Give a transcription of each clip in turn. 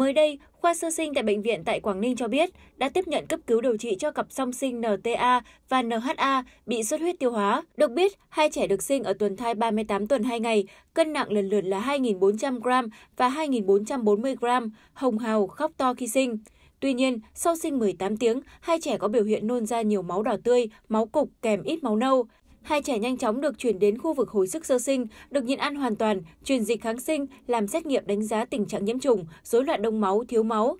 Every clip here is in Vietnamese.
Mới đây, khoa sơ sinh tại bệnh viện tại Quảng Ninh cho biết đã tiếp nhận cấp cứu điều trị cho cặp song sinh NTA và NHA bị xuất huyết tiêu hóa. Được biết, hai trẻ được sinh ở tuần thai 38 tuần 2 ngày, cân nặng lần lượt là 2.400 g và 2.440 g, hồng hào, khóc to khi sinh. Tuy nhiên, sau sinh 18 tiếng, hai trẻ có biểu hiện nôn ra nhiều máu đỏ tươi, máu cục kèm ít máu nâu. Hai trẻ nhanh chóng được chuyển đến khu vực hồi sức sơ sinh, được nhịn ăn hoàn toàn, truyền dịch kháng sinh, làm xét nghiệm đánh giá tình trạng nhiễm trùng, rối loạn đông máu, thiếu máu.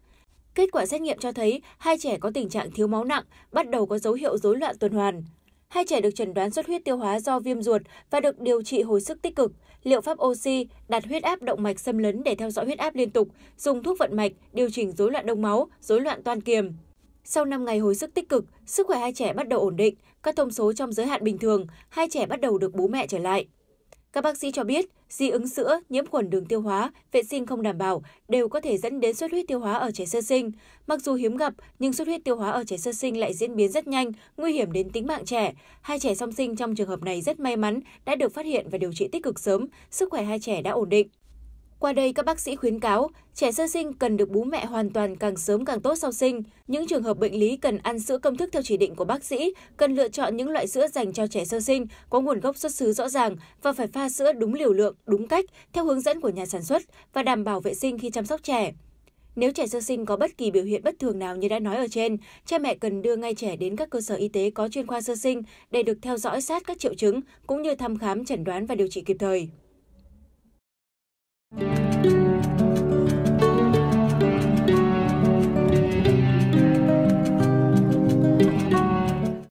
Kết quả xét nghiệm cho thấy hai trẻ có tình trạng thiếu máu nặng, bắt đầu có dấu hiệu rối loạn tuần hoàn. Hai trẻ được chẩn đoán xuất huyết tiêu hóa do viêm ruột và được điều trị hồi sức tích cực, liệu pháp oxy, đặt huyết áp động mạch xâm lấn để theo dõi huyết áp liên tục, dùng thuốc vận mạch, điều chỉnh rối loạn đông máu, rối loạn toan kiềm. Sau 5 ngày hồi sức tích cực, sức khỏe hai trẻ bắt đầu ổn định, các thông số trong giới hạn bình thường, hai trẻ bắt đầu được bố mẹ trở lại. Các bác sĩ cho biết, dị ứng sữa, nhiễm khuẩn đường tiêu hóa, vệ sinh không đảm bảo đều có thể dẫn đến xuất huyết tiêu hóa ở trẻ sơ sinh. Mặc dù hiếm gặp, nhưng xuất huyết tiêu hóa ở trẻ sơ sinh lại diễn biến rất nhanh, nguy hiểm đến tính mạng trẻ. Hai trẻ song sinh trong trường hợp này rất may mắn đã được phát hiện và điều trị tích cực sớm, sức khỏe hai trẻ đã ổn định. Qua đây, các bác sĩ khuyến cáo trẻ sơ sinh cần được bú mẹ hoàn toàn càng sớm càng tốt sau sinh. Những trường hợp bệnh lý cần ăn sữa công thức theo chỉ định của bác sĩ, cần lựa chọn những loại sữa dành cho trẻ sơ sinh có nguồn gốc xuất xứ rõ ràng và phải pha sữa đúng liều lượng, đúng cách theo hướng dẫn của nhà sản xuất và đảm bảo vệ sinh khi chăm sóc trẻ. Nếu trẻ sơ sinh có bất kỳ biểu hiện bất thường nào như đã nói ở trên, cha mẹ cần đưa ngay trẻ đến các cơ sở y tế có chuyên khoa sơ sinh để được theo dõi sát các triệu chứng cũng như thăm khám chẩn đoán và điều trị kịp thời.